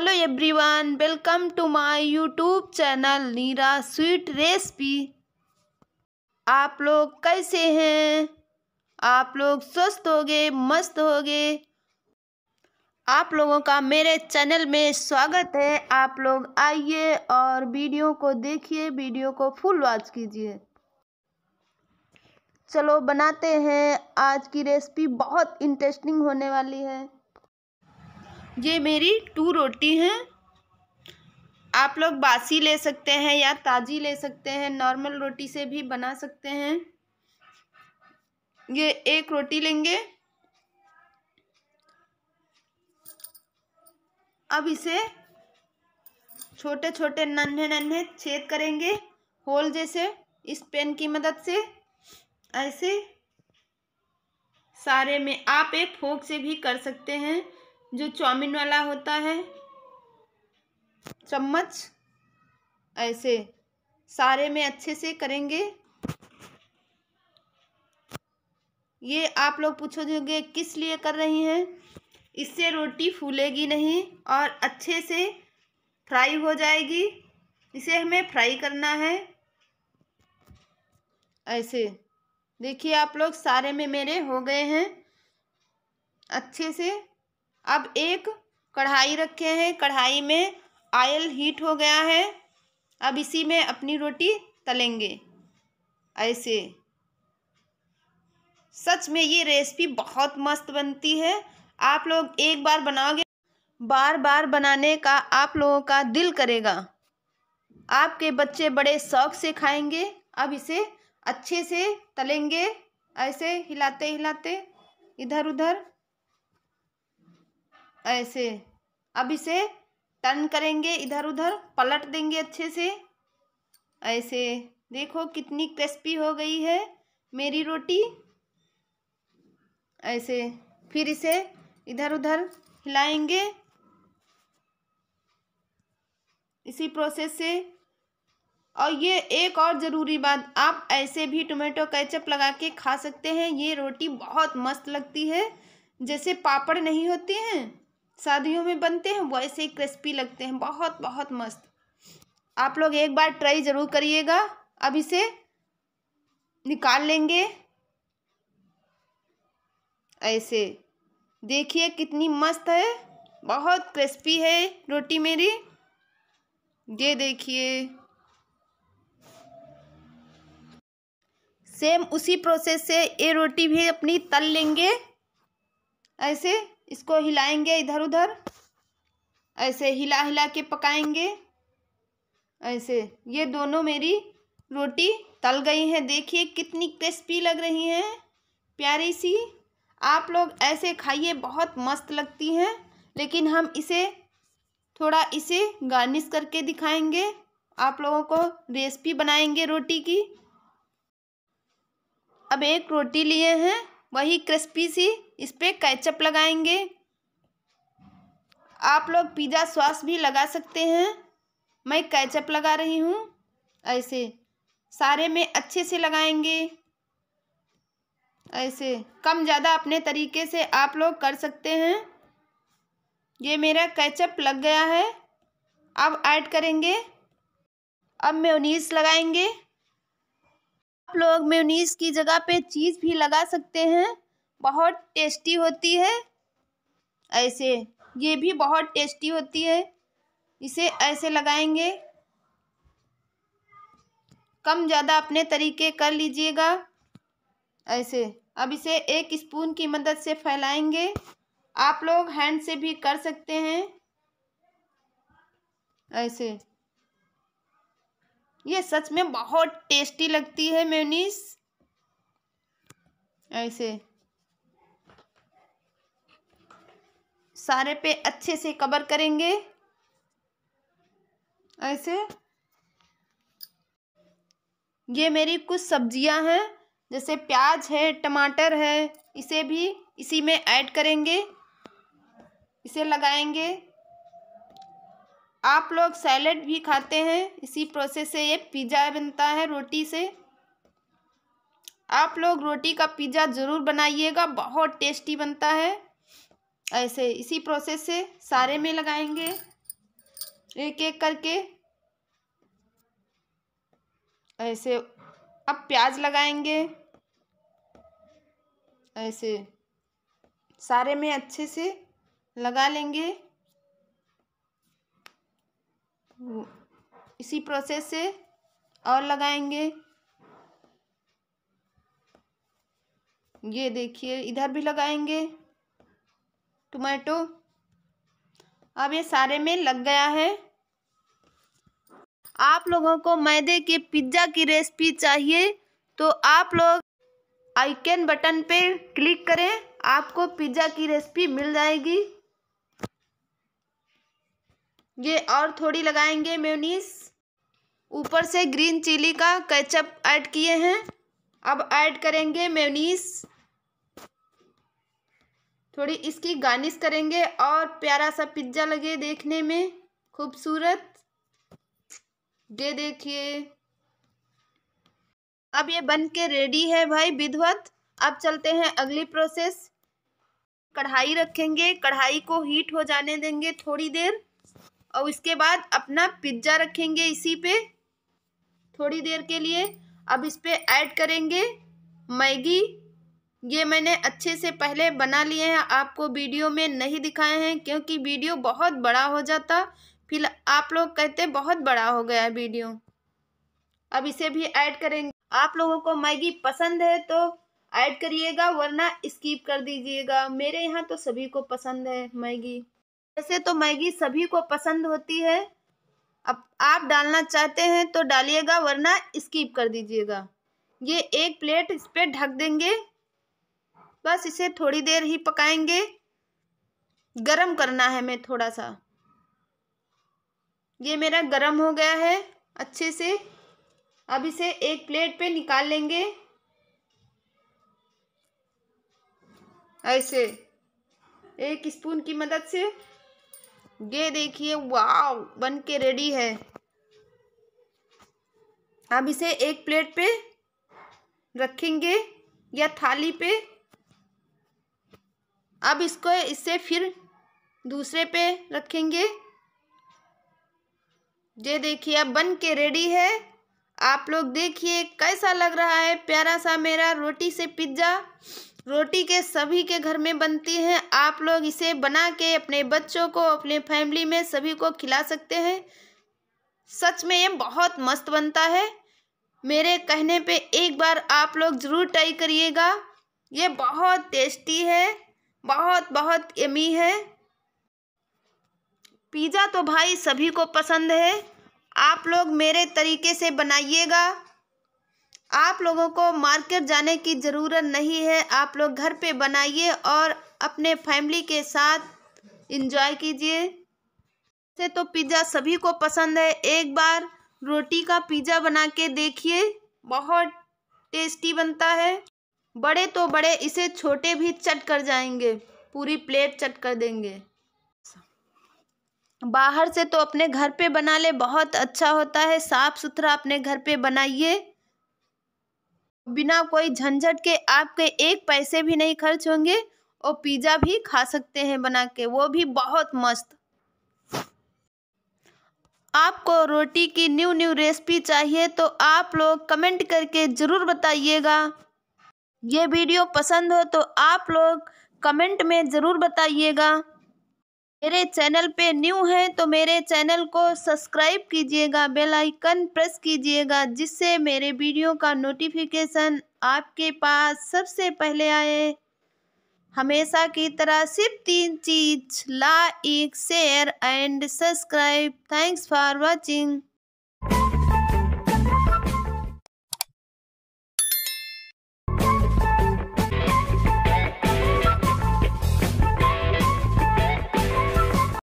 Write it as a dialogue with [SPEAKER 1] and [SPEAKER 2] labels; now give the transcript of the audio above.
[SPEAKER 1] hello everyone welcome to my YouTube channel Neera sweet recipe आप लोग कैसे हैं आप लोग स्वस्थ होगे मस्त होगे आप लोगों का मेरे चैनल में स्वागत है आप लोग आइए और वीडियो को देखिए वीडियो को फुल वॉच कीजिए चलो बनाते हैं आज की रेसिपी बहुत इंटरेस्टिंग होने वाली है ये मेरी टू रोटी हैं आप लोग बासी ले सकते हैं या ताज़ी ले सकते हैं नॉर्मल रोटी से भी बना सकते हैं ये एक रोटी लेंगे अब इसे छोटे छोटे नन्हे नन्हे छेद करेंगे होल जैसे इस पेन की मदद से ऐसे सारे में आप एक फोक से भी कर सकते हैं जो चौमिन वाला होता है चम्मच ऐसे सारे में अच्छे से करेंगे ये आप लोग पूछोगे किस लिए कर रही हैं इससे रोटी फूलेगी नहीं और अच्छे से फ्राई हो जाएगी इसे हमें फ्राई करना है ऐसे देखिए आप लोग सारे में मेरे हो गए हैं अच्छे से अब एक कढ़ाई रखे हैं कढ़ाई में आयल हीट हो गया है अब इसी में अपनी रोटी तलेंगे ऐसे सच में ये रेसिपी बहुत मस्त बनती है आप लोग एक बार बनाओगे बार बार बनाने का आप लोगों का दिल करेगा आपके बच्चे बड़े शौक से खाएंगे अब इसे अच्छे से तलेंगे ऐसे हिलाते हिलाते इधर उधर ऐसे अब इसे टर्न करेंगे इधर उधर पलट देंगे अच्छे से ऐसे देखो कितनी क्रिस्पी हो गई है मेरी रोटी ऐसे फिर इसे इधर उधर हिलाएंगे इसी प्रोसेस से और ये एक और ज़रूरी बात आप ऐसे भी टोमेटो केचप लगा के खा सकते हैं ये रोटी बहुत मस्त लगती है जैसे पापड़ नहीं होते हैं शादियों में बनते हैं वैसे ही क्रिस्पी लगते हैं बहुत बहुत मस्त आप लोग एक बार ट्राई ज़रूर करिएगा अब इसे निकाल लेंगे ऐसे देखिए कितनी मस्त है बहुत क्रिस्पी है रोटी मेरी ये देखिए सेम उसी प्रोसेस से ये रोटी भी अपनी तल लेंगे ऐसे इसको हिलाएंगे इधर उधर ऐसे हिला हिला के पकाएंगे ऐसे ये दोनों मेरी रोटी तल गई हैं देखिए कितनी क्रिस्पी लग रही हैं प्यारी सी आप लोग ऐसे खाइए बहुत मस्त लगती हैं लेकिन हम इसे थोड़ा इसे गार्निश करके दिखाएंगे आप लोगों को रेसिपी बनाएंगे रोटी की अब एक रोटी लिए हैं वही क्रिस्पी सी इस पर कैचअप लगाएंगे आप लोग पिज़्ज़ा सॉस भी लगा सकते हैं मैं कैचअप लगा रही हूँ ऐसे सारे में अच्छे से लगाएंगे ऐसे कम ज़्यादा अपने तरीके से आप लोग कर सकते हैं ये मेरा कैचअप लग गया है अब ऐड करेंगे अब मेयोनीज लगाएंगे आप लोग मेयोनीज की जगह पे चीज़ भी लगा सकते हैं बहुत टेस्टी होती है ऐसे ये भी बहुत टेस्टी होती है इसे ऐसे लगाएंगे कम ज़्यादा अपने तरीके कर लीजिएगा ऐसे अब इसे एक स्पून की मदद से फैलाएंगे आप लोग हैंड से भी कर सकते हैं ऐसे ये सच में बहुत टेस्टी लगती है मेयोनीज ऐसे सारे पे अच्छे से कवर करेंगे ऐसे ये मेरी कुछ सब्जियां हैं जैसे प्याज है टमाटर है इसे भी इसी में ऐड करेंगे इसे लगाएंगे आप लोग सैलड भी खाते हैं इसी प्रोसेस से ये पिज़्ज़ा बनता है रोटी से आप लोग रोटी का पिज़्ज़ा ज़रूर बनाइएगा बहुत टेस्टी बनता है ऐसे इसी प्रोसेस से सारे में लगाएंगे एक एक करके ऐसे अब प्याज लगाएंगे ऐसे सारे में अच्छे से लगा लेंगे इसी प्रोसेस से और लगाएंगे ये देखिए इधर भी लगाएंगे टमाटो अब ये सारे में लग गया है आप लोगों को मैदे के पिज्ज़ा की रेसिपी चाहिए तो आप लोग आइकन बटन पे क्लिक करें आपको पिज्ज़ा की रेसिपी मिल जाएगी ये और थोड़ी लगाएंगे मेयोनीस ऊपर से ग्रीन चिली का केचप ऐड किए हैं अब ऐड करेंगे मेयोनीस थोड़ी इसकी गार्निश करेंगे और प्यारा सा पिज्ज़ा लगे देखने में खूबसूरत ये देखिए अब ये बन के रेडी है भाई विधवत अब चलते हैं अगली प्रोसेस कढ़ाई रखेंगे कढ़ाई को हीट हो जाने देंगे थोड़ी देर और इसके बाद अपना पिज्ज़ा रखेंगे इसी पे थोड़ी देर के लिए अब इस पर ऐड करेंगे मैगी ये मैंने अच्छे से पहले बना लिए हैं आपको वीडियो में नहीं दिखाए हैं क्योंकि वीडियो बहुत बड़ा हो जाता फिर आप लोग कहते बहुत बड़ा हो गया वीडियो अब इसे भी ऐड करेंगे आप लोगों को मैगी पसंद है तो ऐड करिएगा वरना स्किप कर दीजिएगा मेरे यहाँ तो सभी को पसंद है मैगी वैसे तो मैगी सभी को पसंद होती है अब आप डालना चाहते हैं तो डालिएगा वरना स्किप कर दीजिएगा ये एक प्लेट इस पर ढक देंगे बस इसे थोड़ी देर ही पकाएंगे गरम करना है मैं थोड़ा सा ये मेरा गरम हो गया है अच्छे से अब इसे एक प्लेट पे निकाल लेंगे ऐसे एक स्पून की मदद से ये देखिए वाव बन के रेडी है अब इसे एक प्लेट पे रखेंगे या थाली पे अब इसको इसे फिर दूसरे पे रखेंगे ये देखिए अब बन के रेडी है आप लोग देखिए कैसा लग रहा है प्यारा सा मेरा रोटी से पिज्ज़ा रोटी के सभी के घर में बनती हैं आप लोग इसे बना के अपने बच्चों को अपने फैमिली में सभी को खिला सकते हैं सच में ये बहुत मस्त बनता है मेरे कहने पे एक बार आप लोग ज़रूर ट्राई करिएगा ये बहुत टेस्टी है बहुत बहुत यमी है पिज़्ज़ा तो भाई सभी को पसंद है आप लोग मेरे तरीके से बनाइएगा आप लोगों को मार्केट जाने की ज़रूरत नहीं है आप लोग घर पे बनाइए और अपने फैमिली के साथ इंजॉय कीजिए से तो पिज़्ज़ा सभी को पसंद है एक बार रोटी का पिज़्ज़ा बना के देखिए बहुत टेस्टी बनता है बड़े तो बड़े इसे छोटे भी चट कर जाएंगे पूरी प्लेट चट कर देंगे बाहर से तो अपने घर पे बना ले बहुत अच्छा होता है साफ़ सुथरा अपने घर पे बनाइए बिना कोई झंझट के आपके एक पैसे भी नहीं खर्च होंगे और पिज़्ज़ा भी खा सकते हैं बना के वो भी बहुत मस्त आपको रोटी की न्यू न्यू रेसिपी चाहिए तो आप लोग कमेंट करके ज़रूर बताइएगा ये वीडियो पसंद हो तो आप लोग कमेंट में ज़रूर बताइएगा मेरे चैनल पे न्यू है तो मेरे चैनल को सब्सक्राइब कीजिएगा बेल आइकन प्रेस कीजिएगा जिससे मेरे वीडियो का नोटिफिकेशन आपके पास सबसे पहले आए हमेशा की तरह सिर्फ तीन चीज like share and subscribe thanks for watching